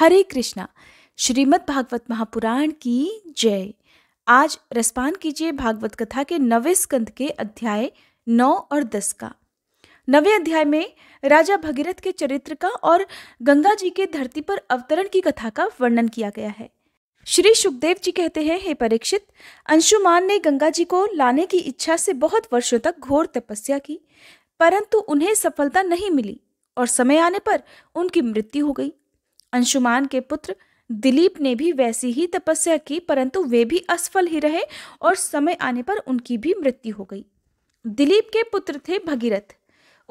हरे कृष्णा श्रीमद् भागवत महापुराण की जय आज रसपान कीजिए भागवत कथा के नवे स्कंद के अध्याय नौ और दस का नवे अध्याय में राजा भगीरथ के चरित्र का और गंगा जी के धरती पर अवतरण की कथा का वर्णन किया गया है श्री सुखदेव जी कहते हैं हे परीक्षित अंशुमान ने गंगा जी को लाने की इच्छा से बहुत वर्षों तक घोर तपस्या की परंतु उन्हें सफलता नहीं मिली और समय आने पर उनकी मृत्यु हो गई अंशुमान के पुत्र दिलीप ने भी वैसी ही तपस्या की परंतु वे भी असफल ही रहे और समय आने पर उनकी भी मृत्यु हो गई दिलीप के पुत्र थे भगीरथ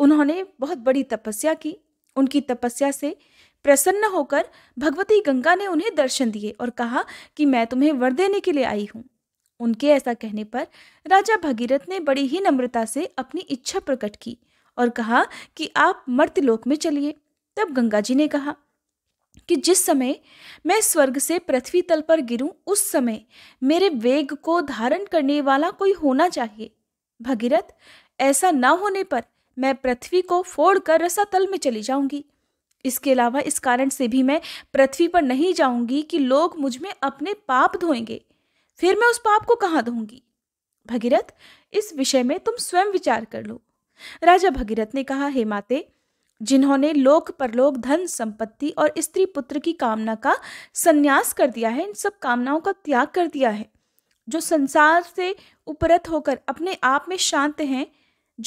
उन्होंने बहुत बड़ी तपस्या की उनकी तपस्या से प्रसन्न होकर भगवती गंगा ने उन्हें दर्शन दिए और कहा कि मैं तुम्हें वर देने के लिए आई हूँ उनके ऐसा कहने पर राजा भगीरथ ने बड़ी ही नम्रता से अपनी इच्छा प्रकट की और कहा कि आप मर्तलोक में चलिए तब गंगा जी ने कहा कि जिस समय मैं स्वर्ग से पृथ्वी तल पर गिरूं उस समय मेरे वेग को धारण करने वाला कोई होना चाहिए भगीरथ ऐसा न होने पर मैं पृथ्वी को फोड़कर रसातल में चली जाऊंगी इसके अलावा इस कारण से भी मैं पृथ्वी पर नहीं जाऊंगी कि लोग मुझ में अपने पाप धोएंगे फिर मैं उस पाप को कहाँ धोंगी भगीरथ इस विषय में तुम स्वयं विचार कर लो राजा भगीरथ ने कहा हे माते जिन्होंने लोक परलोक धन संपत्ति और स्त्री पुत्र की कामना का संन्यास कर दिया है इन सब कामनाओं का त्याग कर दिया है जो संसार से उपरत होकर अपने आप में शांत हैं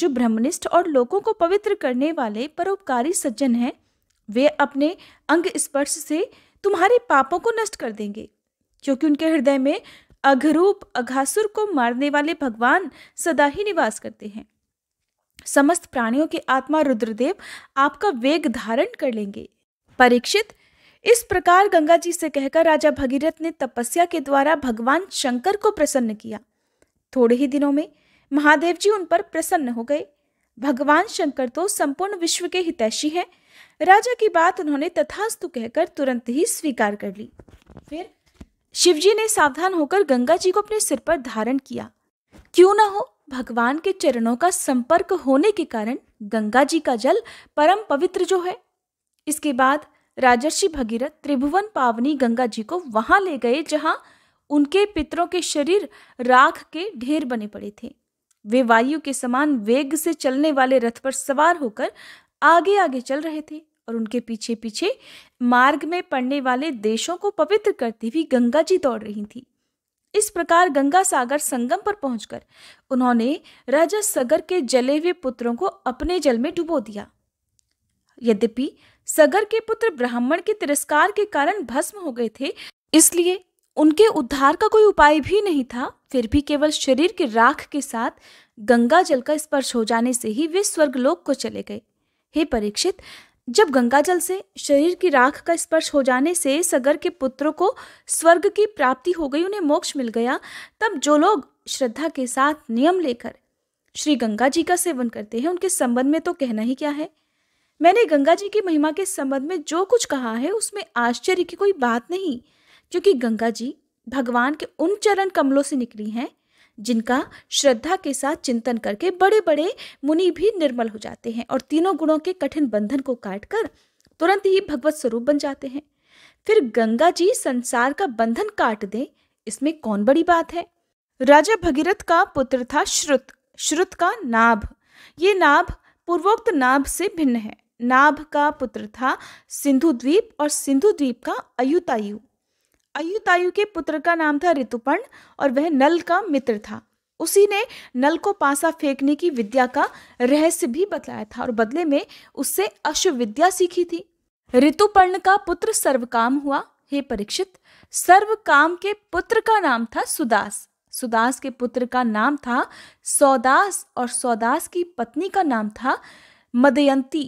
जो ब्रह्मनिष्ठ और लोगों को पवित्र करने वाले परोपकारी सज्जन हैं वे अपने अंग स्पर्श से तुम्हारे पापों को नष्ट कर देंगे क्योंकि उनके हृदय में अघरूप अघासुर को मारने वाले भगवान सदा ही निवास करते हैं समस्त प्राणियों की आत्मा रुद्रदेव आपका वेग धारण कर लेंगे परीक्षित इस प्रकार गंगा जी से कहकर राजा भगीरथ ने तपस्या के द्वारा भगवान शंकर को प्रसन्न किया थोड़े ही दिनों में महादेव जी उन पर प्रसन्न हो गए भगवान शंकर तो संपूर्ण विश्व के हितैषी हैं राजा की बात उन्होंने तथास्तु कहकर तुरंत ही स्वीकार कर ली फिर शिवजी ने सावधान होकर गंगा जी को अपने सिर पर धारण किया क्यों ना हो भगवान के चरणों का संपर्क होने के कारण गंगा जी का जल परम पवित्र जो है इसके बाद राजर्षि भगीरथ त्रिभुवन पावनी गंगा जी को वहां ले गए जहां उनके पितरों के शरीर राख के ढेर बने पड़े थे वे वायु के समान वेग से चलने वाले रथ पर सवार होकर आगे आगे चल रहे थे और उनके पीछे पीछे मार्ग में पड़ने वाले देशों को पवित्र करती हुई गंगा जी दौड़ रही थी इस प्रकार गंगा सागर संगम पर पहुंचकर उन्होंने राजा सगर के जले हुए पुत्रों को अपने जल में डुबो दिया यद्यपि सगर के पुत्र ब्राह्मण के तिरस्कार के कारण भस्म हो गए थे इसलिए उनके उद्धार का कोई उपाय भी नहीं था फिर भी केवल शरीर के राख के साथ गंगा जल का स्पर्श हो जाने से ही वे स्वर्गलोक को चले गए हे परीक्षित जब गंगाजल से शरीर की राख का स्पर्श हो जाने से सगर के पुत्रों को स्वर्ग की प्राप्ति हो गई उन्हें मोक्ष मिल गया तब जो लोग श्रद्धा के साथ नियम लेकर श्री गंगा जी का सेवन करते हैं उनके संबंध में तो कहना ही क्या है मैंने गंगा जी की महिमा के संबंध में जो कुछ कहा है उसमें आश्चर्य की कोई बात नहीं क्योंकि गंगा जी भगवान के उन चरण कमलों से निकली हैं जिनका श्रद्धा के साथ चिंतन करके बड़े बड़े मुनि भी निर्मल हो जाते हैं और तीनों गुणों के कठिन बंधन को काटकर तुरंत ही भगवत स्वरूप बन जाते हैं फिर गंगा जी संसार का बंधन काट दें इसमें कौन बड़ी बात है राजा भगीरथ का पुत्र था श्रुत श्रुत का नाभ ये नाभ पूर्वोक्त नाभ से भिन्न है नाभ का पुत्र था सिंधु द्वीप और सिंधु द्वीप का अयुतायु अयुतायु के पुत्र का नाम था ऋतुपर्ण और वह नल का मित्र था उसी ने नल को पासा फेंकने की विद्या का रहस्य भी बताया था और बदले में उससे अश्वविद्या सीखी थी ऋतुपर्ण का पुत्र सर्वकाम हुआ हे परीक्षित सर्वकाम के पुत्र का नाम था सुदास सुदास के पुत्र का नाम था सौदास और सौदास की पत्नी का नाम था मदयंती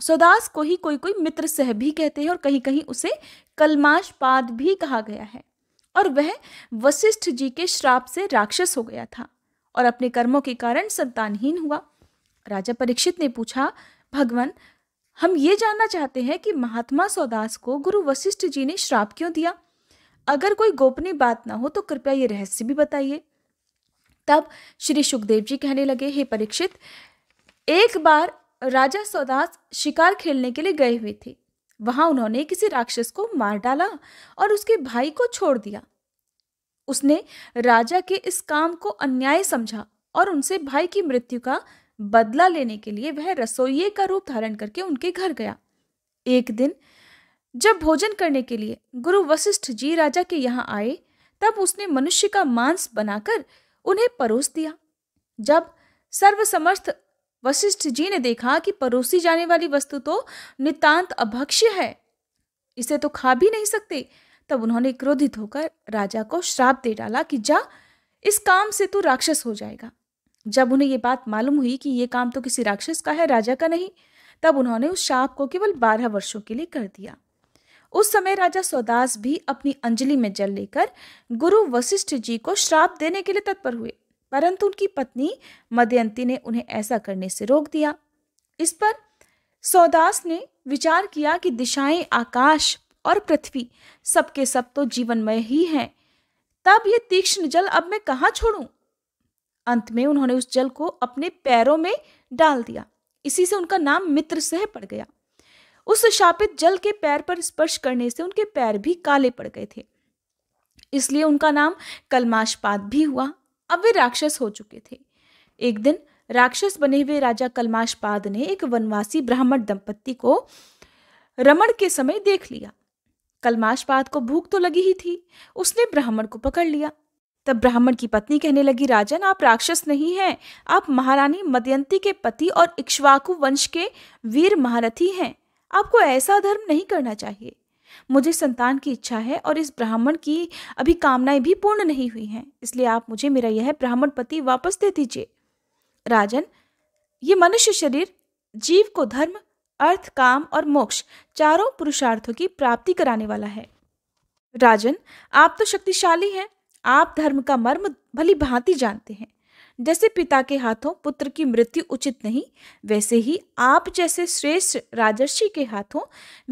सौदास को ही कोई कोई मित्र सह भी कहते हैं और कहीं कहीं उसे कलमाशपाद भी कहा गया है और वह वशिष्ठ जी के श्राप से राक्षस हो गया था और अपने कर्मों के कारण संतानहीन हुआ राजा परीक्षित ने पूछा भगवान हम ये जानना चाहते हैं कि महात्मा सौदास को गुरु वशिष्ठ जी ने श्राप क्यों दिया अगर कोई गोपनीय बात ना हो तो कृपया ये रहस्य भी बताइए तब श्री सुखदेव जी कहने लगे हे परीक्षित एक बार राजा सौदास शिकार खेलने के लिए गए हुए थे वहां उन्होंने किसी राक्षस को मार डाला और उसके भाई को छोड़ दिया उसने राजा के इस काम को अन्याय समझा और उनसे भाई की मृत्यु का बदला लेने के लिए वह रसोइये का रूप धारण करके उनके घर गया एक दिन जब भोजन करने के लिए गुरु वशिष्ठ जी राजा के यहाँ आए तब उसने मनुष्य का मांस बनाकर उन्हें परोस दिया जब सर्वसमर्थ वशिष्ठ जी ने देखा कि परोसी जाने वाली वस्तु तो नितांत अभक्ष्य है इसे तो खा भी नहीं सकते तब उन्होंने क्रोधित होकर राजा को श्राप दे डाला कि जा इस काम से तू राक्षस हो जाएगा जब उन्हें ये बात मालूम हुई कि ये काम तो किसी राक्षस का है राजा का नहीं तब उन्होंने उस श्राप को केवल बारह वर्षों के लिए कर दिया उस समय राजा सौदास भी अपनी अंजलि में जल लेकर गुरु वशिष्ठ जी को श्राप देने के लिए तत्पर हुए परंतु उनकी पत्नी मदयंती ने उन्हें ऐसा करने से रोक दिया इस पर सौदास ने विचार किया कि दिशाएं आकाश और पृथ्वी सबके सब तो जीवनमय ही हैं तब ये तीक्ष्ण जल अब मैं कहाँ छोड़ू अंत में उन्होंने उस जल को अपने पैरों में डाल दिया इसी से उनका नाम मित्र सह पड़ गया उस शापित जल के पैर पर स्पर्श करने से उनके पैर भी काले पड़ गए थे इसलिए उनका नाम कलमाशपात भी हुआ अब वे राक्षस हो चुके थे एक दिन राक्षस बने हुए राजा कलमाशपाद ने एक वनवासी ब्राह्मण दंपत्ति को रमण के समय देख लिया कलमाशपाद को भूख तो लगी ही थी उसने ब्राह्मण को पकड़ लिया तब ब्राह्मण की पत्नी कहने लगी राजन आप राक्षस नहीं हैं आप महारानी मदयंती के पति और इक्ष्वाकु वंश के वीर महारथी हैं आपको ऐसा धर्म नहीं करना चाहिए मुझे संतान की इच्छा है और इस ब्राह्मण की अभी कामनाएं भी पूर्ण नहीं हुई हैं इसलिए आप मुझे मेरा यह ब्राह्मण पति वापस दे दीजिए राजन ये मनुष्य शरीर जीव को धर्म अर्थ काम और मोक्ष चारों पुरुषार्थों की प्राप्ति कराने वाला है राजन आप तो शक्तिशाली हैं आप धर्म का मर्म भली भांति जानते हैं जैसे पिता के हाथों पुत्र की मृत्यु उचित नहीं वैसे ही आप जैसे श्रेष्ठ राजर्षि के हाथों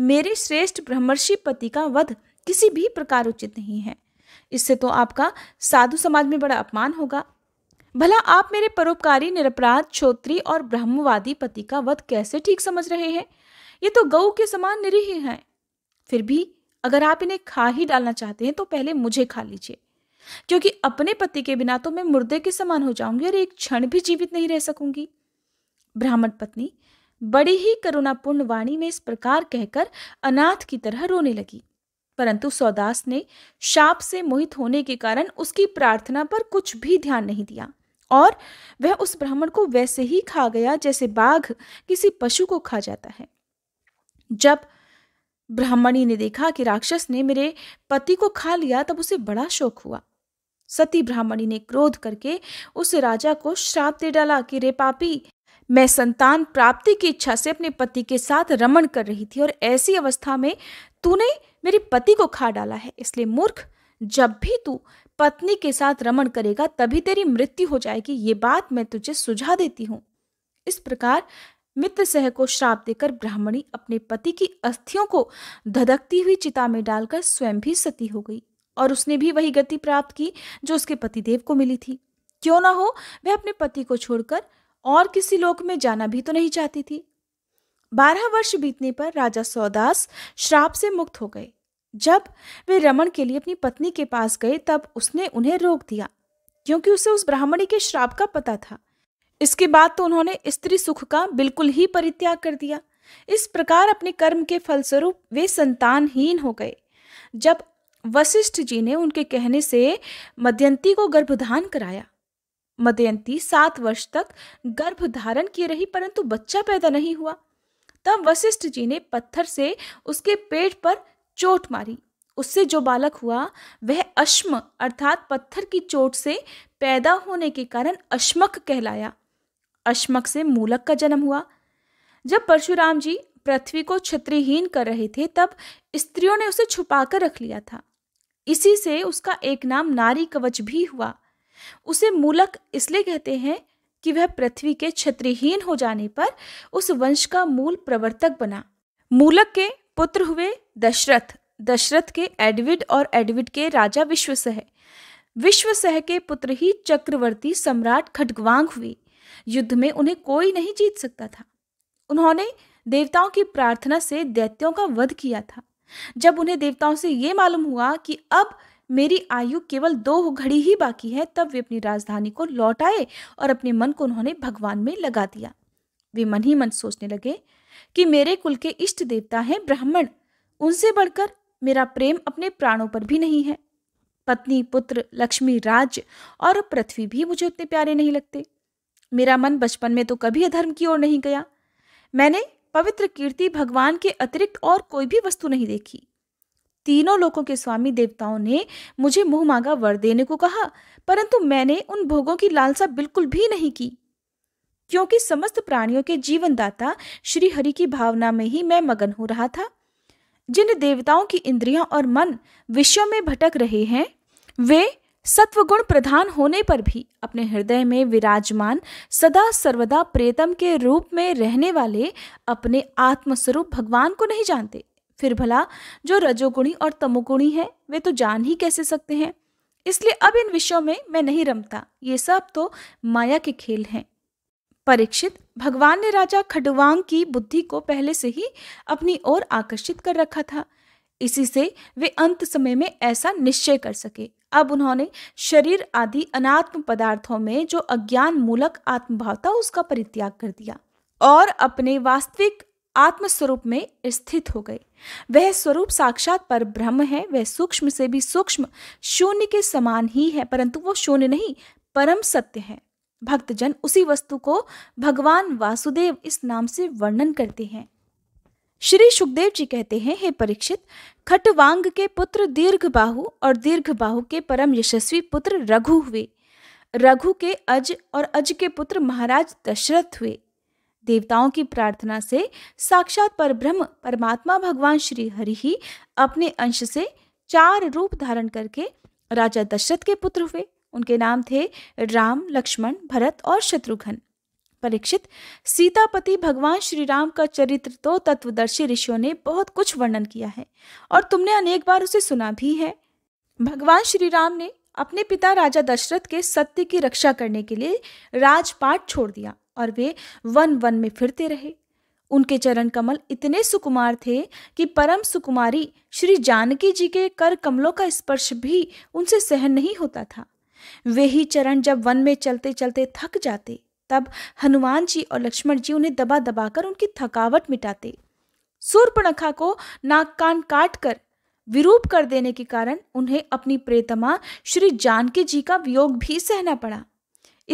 मेरे श्रेष्ठ ब्रह्मर्षि पति का वध किसी भी प्रकार उचित नहीं है इससे तो आपका साधु समाज में बड़ा अपमान होगा भला आप मेरे परोपकारी निरपराध छोत्री और ब्रह्मवादी पति का वध कैसे ठीक समझ रहे हैं ये तो गऊ के समान निरीह हैं फिर भी अगर आप इन्हें खा ही डालना चाहते हैं तो पहले मुझे खा लीजिए क्योंकि अपने पति के बिना तो मैं मुर्दे के समान हो जाऊंगी और एक क्षण भी जीवित नहीं रह सकूंगी ब्राह्मण पत्नी बड़ी ही करुणापूर्ण वाणी में इस प्रकार कहकर अनाथ की तरह रोने लगी परंतु सौदास ने शाप से मोहित होने के कारण उसकी प्रार्थना पर कुछ भी ध्यान नहीं दिया और वह उस ब्राह्मण को वैसे ही खा गया जैसे बाघ किसी पशु को खा जाता है जब ब्राह्मणी ने देखा कि राक्षस ने मेरे पति को खा लिया तब उसे बड़ा शोक हुआ सती ब्राह्मणी ने क्रोध करके उस राजा को श्राप दे डाला कि रे पापी मैं संतान प्राप्ति की इच्छा से अपने पति के साथ रमण कर रही थी और ऐसी अवस्था में तूने मेरे पति को खा डाला है इसलिए मूर्ख जब भी तू पत्नी के साथ रमण करेगा तभी तेरी मृत्यु हो जाएगी ये बात मैं तुझे सुझा देती हूँ इस प्रकार मित्र सह को श्राप देकर ब्राह्मणी अपने पति की अस्थियों को धधकती हुई चिता में डालकर स्वयं भी सती हो गई और उसने भी वही गति प्राप्त की जो उसके पतिदेव को मिली थी क्यों ना हो वह अपने पति को छोड़कर और किसी लोक में जाना भी तो नहीं चाहती थी बारह वर्ष बीतने पर राजा सौदास श्राप से मुक्त हो गए जब वे रमन के लिए अपनी पत्नी के पास गए तब उसने उन्हें रोक दिया क्योंकि उसे उस ब्राह्मणी के श्राप का पता था इसके बाद तो उन्होंने स्त्री सुख का बिल्कुल ही परित्याग कर दिया इस प्रकार अपने कर्म के फलस्वरूप वे संतानहीन हो गए जब वशिष्ठ जी ने उनके कहने से मध्यंती को गर्भधान कराया मदयंती सात वर्ष तक गर्भ धारण किए रही परंतु बच्चा पैदा नहीं हुआ तब वशिष्ठ जी ने पत्थर से उसके पेट पर चोट मारी उससे जो बालक हुआ वह अश्म अर्थात पत्थर की चोट से पैदा होने के कारण अश्मक कहलाया अश्मक से मूलक का जन्म हुआ जब परशुराम जी पृथ्वी को क्षत्रिहीन कर रहे थे तब स्त्रियों ने उसे छुपा कर रख लिया था इसी से उसका एक नाम नारी कवच भी हुआ उसे मूलक इसलिए कहते हैं कि वह पृथ्वी के क्षत्रिहीन हो जाने पर उस वंश का मूल प्रवर्तक बना मूलक के पुत्र हुए दशरथ दशरथ के एडविड और एडविड के राजा विश्वसह विश्वसह के पुत्र ही चक्रवर्ती सम्राट खडगवांग हुए युद्ध में उन्हें कोई नहीं जीत सकता था उन्होंने देवताओं की प्रार्थना से दैत्यों का वध किया था जब उन्हें देवताओं से ये मालूम हुआ कि अब मेरी आयु केवल दो घड़ी ही बाकी है तब वे अपनी राजधानी को लौट आए और अपने मन को उन्होंने भगवान में लगा दिया वे मन ही मन सोचने लगे कि मेरे कुल के इष्ट देवता हैं ब्राह्मण उनसे बढ़कर मेरा प्रेम अपने प्राणों पर भी नहीं है पत्नी पुत्र लक्ष्मी राज और पृथ्वी भी मुझे उतने प्यारे नहीं लगते मेरा मन बचपन में तो कभी अधर्म की ओर नहीं गया मैंने पवित्र कीर्ति भगवान के अतिरिक्त और कोई भी वस्तु नहीं देखी तीनों लोगों के स्वामी देवताओं ने मुझे मुंह मांगा वर देने को कहा परंतु मैंने उन भोगों की लालसा बिल्कुल भी नहीं की क्योंकि समस्त प्राणियों के जीवनदाता श्री हरि की भावना में ही मैं मगन हो रहा था जिन देवताओं की इंद्रियां और मन विषयों में भटक रहे हैं वे सत्वगुण प्रधान होने पर भी अपने हृदय में विराजमान सदा सर्वदा प्रेतम के रूप में रहने वाले अपने आत्मस्वरूप भगवान को नहीं जानते फिर भला जो रजोगुणी और तमोगुणी है वे तो जान ही कैसे सकते हैं इसलिए अब इन विषयों में मैं नहीं रमता ये सब तो माया के खेल हैं परीक्षित भगवान ने राजा खडुवांग की बुद्धि को पहले से ही अपनी ओर आकर्षित कर रखा था इसी से वे अंत समय में ऐसा निश्चय कर सके अब उन्होंने शरीर आदि अनात्म पदार्थों में जो अज्ञान मूलक आत्मभाव था उसका परित्याग कर दिया और अपने वास्तविक स्वरूप में स्थित हो गए वह स्वरूप साक्षात पर ब्रह्म है वह सूक्ष्म से भी सूक्ष्म शून्य के समान ही है परंतु वो शून्य नहीं परम सत्य है भक्तजन उसी वस्तु को भगवान वासुदेव इस नाम से वर्णन करते हैं श्री सुखदेव जी कहते हैं हे परीक्षित खटवांग के पुत्र दीर्घबाहु और दीर्घबाहु के परम यशस्वी पुत्र रघु हुए रघु के अज और अज के पुत्र महाराज दशरथ हुए देवताओं की प्रार्थना से साक्षात पर ब्रह्म परमात्मा भगवान श्री हरि ही अपने अंश से चार रूप धारण करके राजा दशरथ के पुत्र हुए उनके नाम थे राम लक्ष्मण भरत और शत्रुघ्न परीक्षित सीतापति भगवान श्री राम का चरित्र तो तत्वदर्शी ऋषियों ने बहुत कुछ वर्णन किया है और तुमने अनेक बार उसे सुना भी है भगवान श्री राम ने अपने पिता राजा दशरथ के सत्य की रक्षा करने के लिए राजपाट छोड़ दिया और वे वन वन में फिरते रहे उनके चरण कमल इतने सुकुमार थे कि परम सुकुमारी श्री जानकी जी के कर कमलों का स्पर्श भी उनसे सहन नहीं होता था वे ही चरण जब वन में चलते चलते थक जाते तब हनुमान जी और लक्ष्मण जी उन्हें दबा दबाकर उनकी थकावट मिटाते सूर्पणखा को नाक कान काट कर विरूप कर देने के कारण उन्हें अपनी प्रेतमा श्री जानकी जी का वियोग भी सहना पड़ा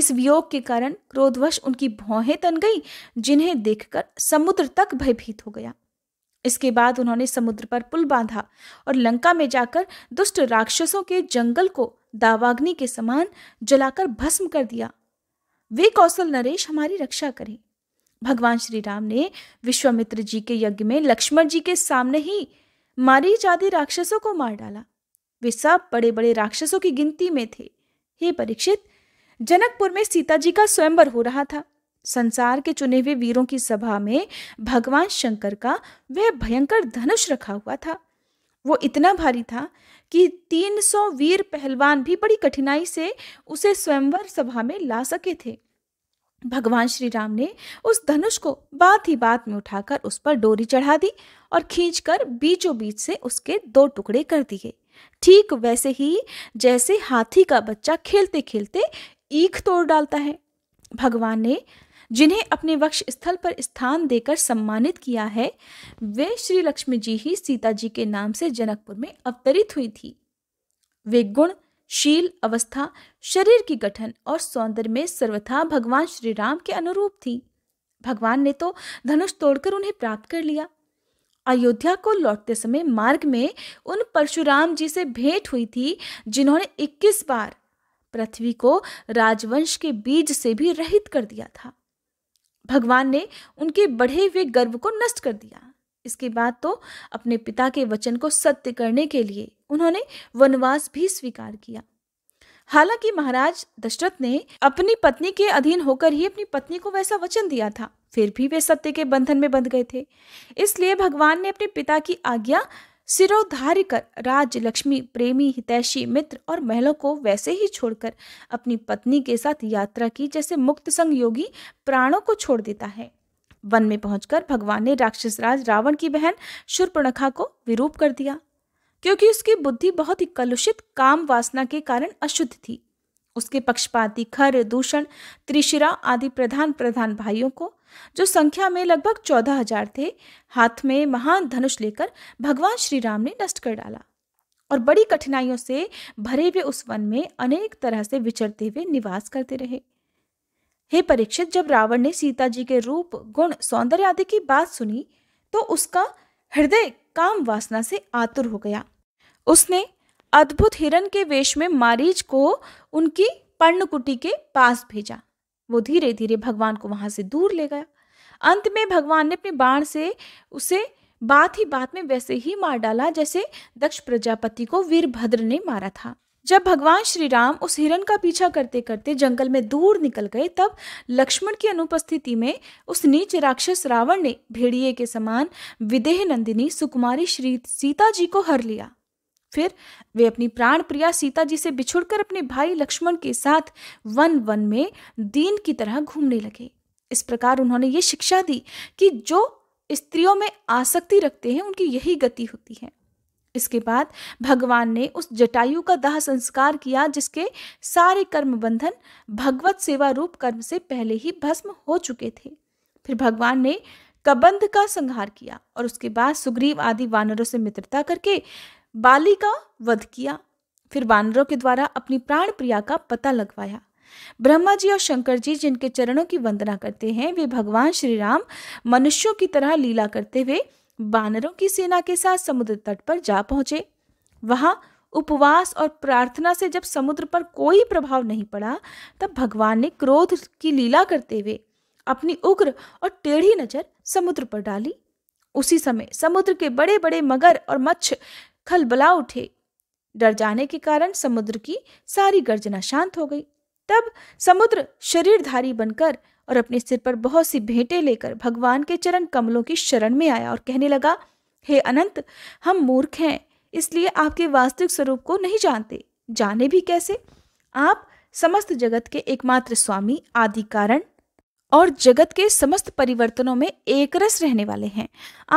इस वियोग के कारण क्रोधवश उनकी भौहें तन गई जिन्हें देखकर समुद्र तक भयभीत हो गया इसके बाद उन्होंने समुद्र पर पुल बांधा और लंका में जाकर दुष्ट राक्षसों के जंगल को दावाग्नि के समान जलाकर भस्म कर दिया वे कौशल नरेश हमारी रक्षा करें भगवान श्री राम ने विश्वामित्र जी के यज्ञ में लक्ष्मण जी के सामने ही मारी जाती राक्षसों को मार डाला वे सब बड़े बड़े राक्षसों की गिनती में थे हे परीक्षित जनकपुर में सीता जी का स्वयंवर हो रहा था संसार के चुने हुए वीरों की सभा में भगवान शंकर का वह भयंकर धनुष रखा हुआ था वो इतना भारी था कि 300 वीर पहलवान भी बड़ी कठिनाई से उसे स्वयंवर सभा में ला सके थे भगवान श्री राम ने उस धनुष को बात ही बात में उठाकर उस पर डोरी चढ़ा दी और खींचकर बीचों बीच से उसके दो टुकड़े कर दिए ठीक वैसे ही जैसे हाथी का बच्चा खेलते खेलते ईख तोड़ डालता है भगवान ने जिन्हें अपने वक्ष स्थल पर स्थान देकर सम्मानित किया है वे श्री लक्ष्मी जी ही सीता जी के नाम से जनकपुर में अवतरित हुई थी वे गुण शील अवस्था शरीर की गठन और सौंदर्य में सर्वथा भगवान श्री राम के अनुरूप थी भगवान ने तो धनुष तोड़कर उन्हें प्राप्त कर लिया अयोध्या को लौटते समय मार्ग में उन परशुराम जी से भेंट हुई थी जिन्होंने 21 बार पृथ्वी को राजवंश के बीज से भी रहित कर दिया था भगवान ने उनके बढ़े हुए गर्व को नष्ट कर दिया इसके बाद तो अपने पिता के वचन को सत्य करने के लिए उन्होंने वनवास भी स्वीकार किया हालांकि महाराज दशरथ ने अपनी पत्नी के अधीन होकर ही अपनी पत्नी को वैसा वचन दिया था फिर भी वे सत्य के बंधन में बंध गए थे इसलिए भगवान ने अपने पिता की आज्ञा सिरोधार्य कर राज लक्ष्मी प्रेमी हितैषी मित्र और महलों को वैसे ही छोड़कर अपनी पत्नी के साथ यात्रा की जैसे मुक्त संग योगी प्राणों को छोड़ देता है वन में पहुंचकर भगवान ने राक्षसराज रावण की बहन शूर्पणखा को विरूप कर दिया क्योंकि उसकी बुद्धि बहुत ही कलुषित काम वासना के कारण अशुद्ध थी उसके पक्षपाती खर दूषण त्रिशिरा आदि प्रधान प्रधान भाइयों को जो संख्या में लगभग चौदह हजार थे हाथ में महान धनुष लेकर भगवान श्री राम ने नष्ट कर डाला और बड़ी कठिनाइयों से भरे हुए उस वन में अनेक तरह से विचरते हुए निवास करते रहे हे परीक्षित जब रावण ने सीता जी के रूप गुण सौंदर्य आदि की बात सुनी तो उसका हृदय काम वासना से आतुर हो गया उसने अद्भुत हिरन के वेश में मारीच को उनकी पर्णकुटी के पास भेजा वो धीरे धीरे भगवान को वहाँ से दूर ले गया अंत में भगवान ने अपने बाण से उसे बात ही बात में वैसे ही मार डाला जैसे दक्ष प्रजापति को वीरभद्र ने मारा था जब भगवान श्री राम उस हिरण का पीछा करते करते जंगल में दूर निकल गए तब लक्ष्मण की अनुपस्थिति में उस नीच राक्षस रावण ने भेड़िए के समान विदेह नंदिनी सुकुमारी श्री सीता जी को हर लिया फिर वे अपनी प्राण प्रिया सीता जी से बिछुड़कर अपने भाई लक्ष्मण के साथ वन वन में दीन की तरह घूमने लगे इस प्रकार उन्होंने ये शिक्षा दी कि जो स्त्रियों में आसक्ति रखते हैं उनकी यही गति होती है इसके बाद भगवान ने उस जटायु का दाह संस्कार किया जिसके सारे कर्म बंधन भगवत सेवा रूप कर्म से पहले ही भस्म हो चुके थे फिर भगवान ने कबंध का संहार किया और उसके बाद सुग्रीव आदि वानरों से मित्रता करके बाली का वध किया फिर वानरों के द्वारा अपनी प्राण प्रिया का पता लगवाया ब्रह्मा जी और शंकर जी जिनके चरणों की वंदना करते हैं वे भगवान श्री राम मनुष्यों की तरह लीला करते हुए बानरों की सेना के साथ समुद्र तट पर जा पहुंचे वहां उपवास और प्रार्थना से जब समुद्र पर कोई प्रभाव नहीं पड़ा तब भगवान ने क्रोध की लीला करते हुए अपनी उग्र और टेढ़ी नजर समुद्र पर डाली उसी समय समुद्र के बड़े बड़े मगर और मच्छ खलबला उठे डर जाने के कारण समुद्र की सारी गर्जना शांत हो गई तब समुद्र शरीरधारी बनकर और अपने सिर पर बहुत सी भेंटे लेकर भगवान के चरण कमलों की शरण में आया और कहने लगा हे अनंत हम मूर्ख हैं इसलिए आपके वास्तविक स्वरूप को नहीं जानते जाने भी कैसे आप समस्त जगत के एकमात्र स्वामी आदि कारण और जगत के समस्त परिवर्तनों में एकरस रहने वाले हैं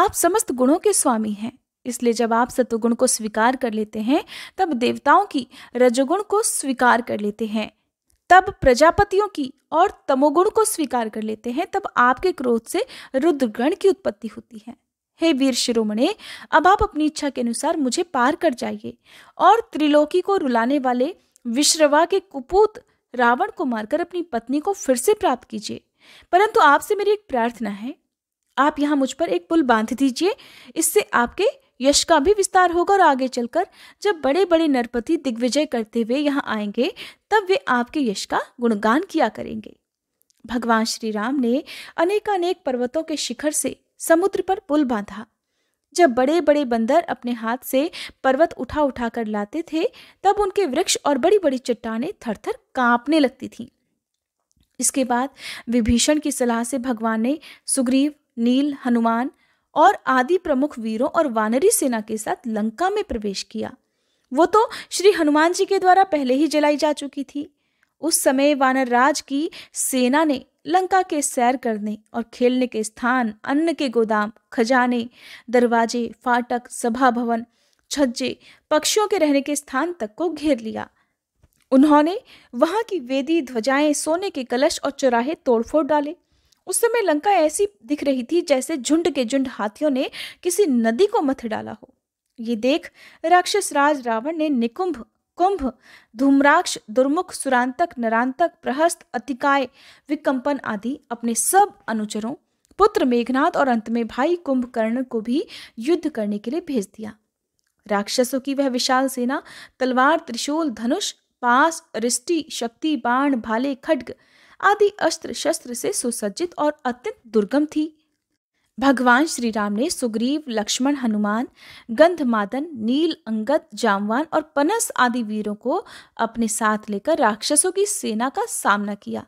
आप समस्त गुणों के स्वामी हैं इसलिए जब आप सतुगुण को स्वीकार कर लेते हैं तब देवताओं की रजोगुण को स्वीकार कर लेते हैं तब प्रजापतियों की और तमोगुण को स्वीकार कर लेते हैं तब आपके क्रोध से रुद्रगण की उत्पत्ति होती है हे वीर शिरोमणे अब आप अपनी इच्छा के अनुसार मुझे पार कर जाइए और त्रिलोकी को रुलाने वाले विश्रवा के कुपूत रावण को मारकर अपनी पत्नी को फिर से प्राप्त कीजिए परंतु आपसे मेरी एक प्रार्थना है आप यहाँ मुझ पर एक पुल बांध दीजिए इससे आपके यश का भी विस्तार होगा और आगे चलकर जब बड़े बड़े नरपति दिग्विजय करते हुए यहाँ आएंगे तब वे आपके यश का गुणगान किया करेंगे भगवान श्री राम ने अनेकानेक पर्वतों के शिखर से समुद्र पर पुल बांधा जब बड़े बड़े बंदर अपने हाथ से पर्वत उठा उठा कर लाते थे तब उनके वृक्ष और बड़ी बड़ी चट्टाने थर थर कांपने लगती थी इसके बाद विभीषण की सलाह से भगवान ने सुग्रीव नील हनुमान और आदि प्रमुख वीरों और वानरी सेना के साथ लंका में प्रवेश किया वो तो श्री हनुमान जी के द्वारा पहले ही जलाई जा चुकी थी उस समय वानर राज की सेना ने लंका के सैर करने और खेलने के स्थान अन्न के गोदाम खजाने दरवाजे फाटक सभा भवन छज्जे पक्षियों के रहने के स्थान तक को घेर लिया उन्होंने वहां की वेदी ध्वजाएं सोने के कलश और चौराहे तोड़फोड़ डाले उस समय लंका ऐसी दिख रही थी जैसे झुंड के झुंड हाथियों ने किसी नदी को मथ डाला हो ये देख राक्षस राज रावण ने निकुंभ कुंभ धूम्राक्ष दुर्मुख सुरांतक नरांतक प्रहस्त अतिकाय विकंपन आदि अपने सब अनुचरों पुत्र मेघनाथ और अंत में भाई कुंभकर्ण को भी युद्ध करने के लिए भेज दिया राक्षसों की वह विशाल सेना तलवार त्रिशूल धनुष पास रिष्टि शक्ति बाण भाले खड्ग आदि अस्त्र शस्त्र से सुसज्जित और अत्यंत दुर्गम थी भगवान श्री राम ने सुग्रीव लक्ष्मण हनुमान गंधमादन नील अंगद जामवान और पनस आदि वीरों को अपने साथ लेकर राक्षसों की सेना का सामना किया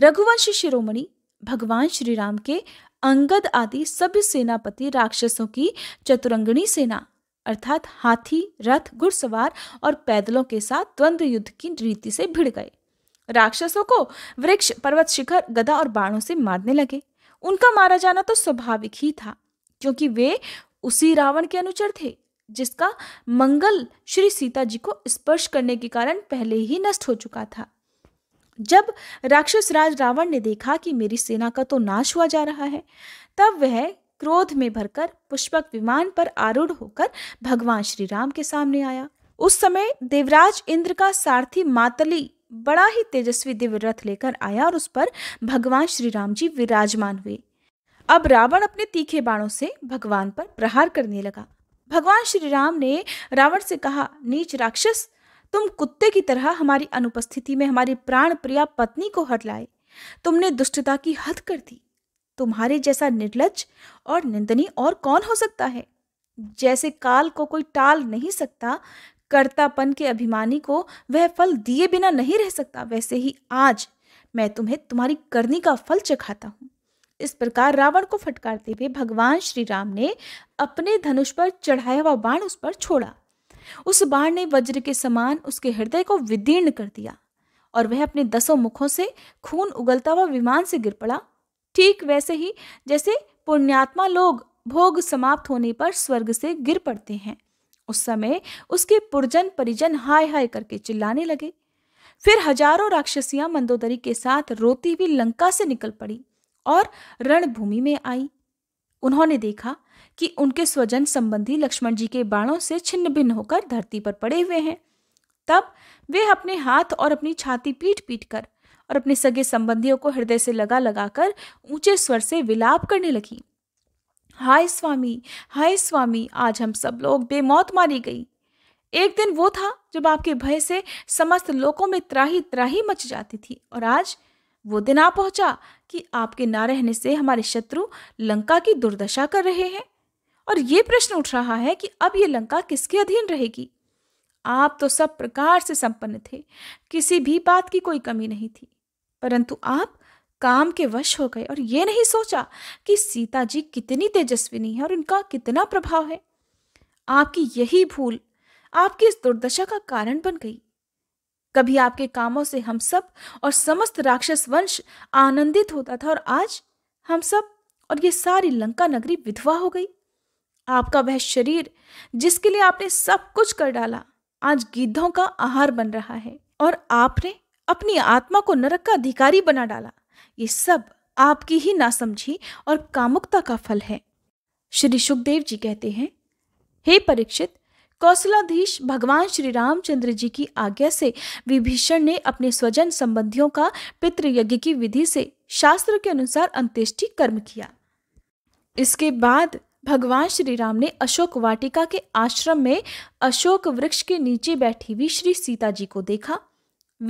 रघुवंश शिरोमणि भगवान श्री राम के अंगद आदि सभ्य सेनापति राक्षसों की चतुरंगणी सेना अर्थात हाथी रथ घुड़सवार और पैदलों के साथ द्वंद्व युद्ध की रीति से भिड़ गए राक्षसों को वृक्ष पर्वत शिखर गदा और बाणों से मारने लगे उनका मारा जाना तो स्वाभाविक ही था क्योंकि वे उसी रावण के अनुचर थे जिसका मंगल श्री सीता जी को स्पर्श करने के कारण पहले ही नष्ट हो चुका था जब राक्षस राज रावण ने देखा कि मेरी सेना का तो नाश हुआ जा रहा है तब वह क्रोध में भरकर पुष्पक विमान पर आरूढ़ होकर भगवान श्री राम के सामने आया उस समय देवराज इंद्र का सारथी मातली बड़ा ही तेजस्वी दिव्य रथ लेकर आया और उस पर भगवान श्री राम जी विराजमान हुए अब रावण अपने तीखे बाणों से भगवान पर प्रहार करने लगा भगवान श्री राम ने रावण से कहा नीच राक्षस तुम कुत्ते की तरह हमारी अनुपस्थिति में हमारी प्राण प्रिया पत्नी को हट लाए तुमने दुष्टता की हद कर दी तुम्हारे जैसा निर्लज और निंदनी और कौन हो सकता है जैसे काल को कोई टाल नहीं सकता कर्तापन के अभिमानी को वह फल दिए बिना नहीं रह सकता वैसे ही आज मैं तुम्हें तुम्हारी करनी का फल चखाता हूँ इस प्रकार रावण को फटकारते हुए भगवान श्री राम ने अपने धनुष पर चढ़ाया हुआ बाण उस पर छोड़ा उस बाण ने वज्र के समान उसके हृदय को विदीर्ण कर दिया और वह अपने दसों मुखों से खून उगलता हुआ विमान से गिर पड़ा ठीक वैसे ही जैसे पुण्यात्मा लोग भोग समाप्त होने पर स्वर्ग से गिर पड़ते हैं उस समय उसके पुरजन परिजन हाय हाय करके चिल्लाने लगे फिर हजारों राक्षसियां मंदोदरी के साथ रोती हुई लंका से निकल पड़ी और रणभूमि में आई उन्होंने देखा कि उनके स्वजन संबंधी लक्ष्मण जी के बाणों से छिन्न भिन्न होकर धरती पर पड़े हुए हैं तब वे अपने हाथ और अपनी छाती पीट पीट कर और अपने सगे संबंधियों को हृदय से लगा लगाकर ऊंचे स्वर से विलाप करने लगी हाय स्वामी हाय स्वामी आज हम सब लोग बेमौत मारी गई एक दिन वो था जब आपके भय से समस्त लोगों में त्राही त्राही मच जाती थी और आज वो दिन आ पहुंचा कि आपके ना रहने से हमारे शत्रु लंका की दुर्दशा कर रहे हैं और ये प्रश्न उठ रहा है कि अब ये लंका किसके अधीन रहेगी आप तो सब प्रकार से संपन्न थे किसी भी बात की कोई कमी नहीं थी परंतु आप काम के वश हो गए और ये नहीं सोचा कि सीता जी कितनी तेजस्विनी है और इनका कितना प्रभाव है आपकी यही भूल आपकी इस दुर्दशा का कारण बन गई कभी आपके कामों से हम सब और समस्त राक्षस वंश आनंदित होता था और आज हम सब और ये सारी लंका नगरी विधवा हो गई आपका वह शरीर जिसके लिए आपने सब कुछ कर डाला आज गिद्धों का आहार बन रहा है और आपने अपनी आत्मा को नरक का अधिकारी बना डाला ये सब आपकी ही नासमझी और कामुकता का फल है श्री सुखदेव जी कहते हैं हे परीक्षित कौशलाधीश भगवान श्री रामचंद्र जी की आज्ञा से विभीषण ने अपने स्वजन संबंधियों का पितृयज्ञ की विधि से शास्त्र के अनुसार अंत्येष्टि कर्म किया इसके बाद भगवान श्री राम ने अशोक वाटिका के आश्रम में अशोक वृक्ष के नीचे बैठी हुई श्री सीता जी को देखा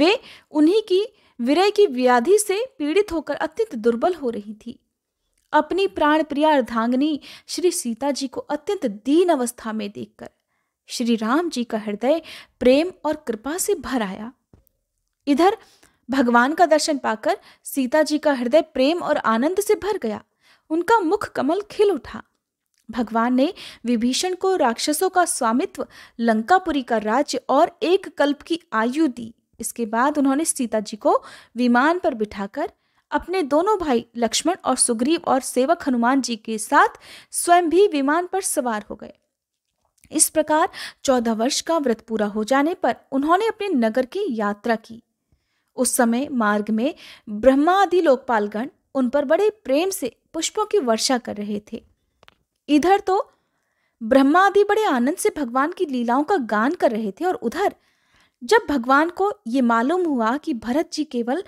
वे उन्हीं की विरय की व्याधि से पीड़ित होकर अत्यंत दुर्बल हो रही थी अपनी प्राण प्रिया अर्धांगनी श्री सीता जी को अत्यंत दीन अवस्था में देखकर श्री राम जी का हृदय प्रेम और कृपा से भर आया इधर भगवान का दर्शन पाकर सीता जी का हृदय प्रेम और आनंद से भर गया उनका मुख कमल खिल उठा भगवान ने विभीषण को राक्षसों का स्वामित्व लंकापुरी का राज्य और एक कल्प की आयु दी इसके बाद उन्होंने सीता जी को विमान पर बिठाकर अपने दोनों भाई लक्ष्मण और सुग्रीव और सेवक हनुमान जी के साथ स्वयं भी विमान पर सवार हो गए इस प्रकार चौदह वर्ष का व्रत पूरा हो जाने पर उन्होंने अपने नगर की यात्रा की उस समय मार्ग में ब्रह्मा आदि लोकपालगण उन पर बड़े प्रेम से पुष्पों की वर्षा कर रहे थे इधर तो ब्रह्मा आदि बड़े आनंद से भगवान की लीलाओं का गान कर रहे थे और उधर जब भगवान को ये मालूम हुआ कि भरत जी केवल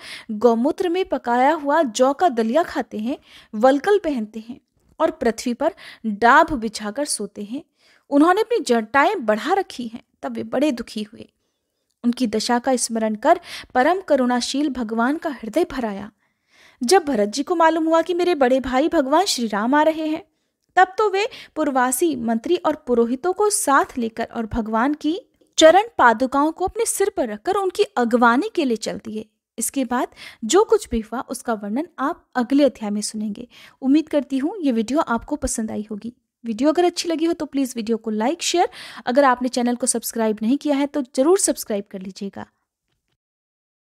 गौमूत्र में पकाया हुआ जौ का दलिया खाते हैं वलकल पहनते हैं और पृथ्वी पर डाभ बिछाकर सोते हैं उन्होंने अपनी जटाएं बढ़ा रखी हैं तब वे बड़े दुखी हुए उनकी दशा का स्मरण कर परम करुणाशील भगवान का हृदय भराया जब भरत जी को मालूम हुआ कि मेरे बड़े भाई भगवान श्री राम आ रहे हैं तब तो वे पूर्वासी मंत्री और पुरोहितों को साथ लेकर और भगवान की चरण पादुकाओं को अपने सिर पर रखकर उनकी अगवानी के लिए चलती है इसके बाद जो कुछ भी हुआ उसका वर्णन आप अगले अध्याय में सुनेंगे उम्मीद करती हूँ ये वीडियो आपको पसंद आई होगी वीडियो अगर अच्छी लगी हो तो प्लीज़ वीडियो को लाइक शेयर अगर आपने चैनल को सब्सक्राइब नहीं किया है तो ज़रूर सब्सक्राइब कर लीजिएगा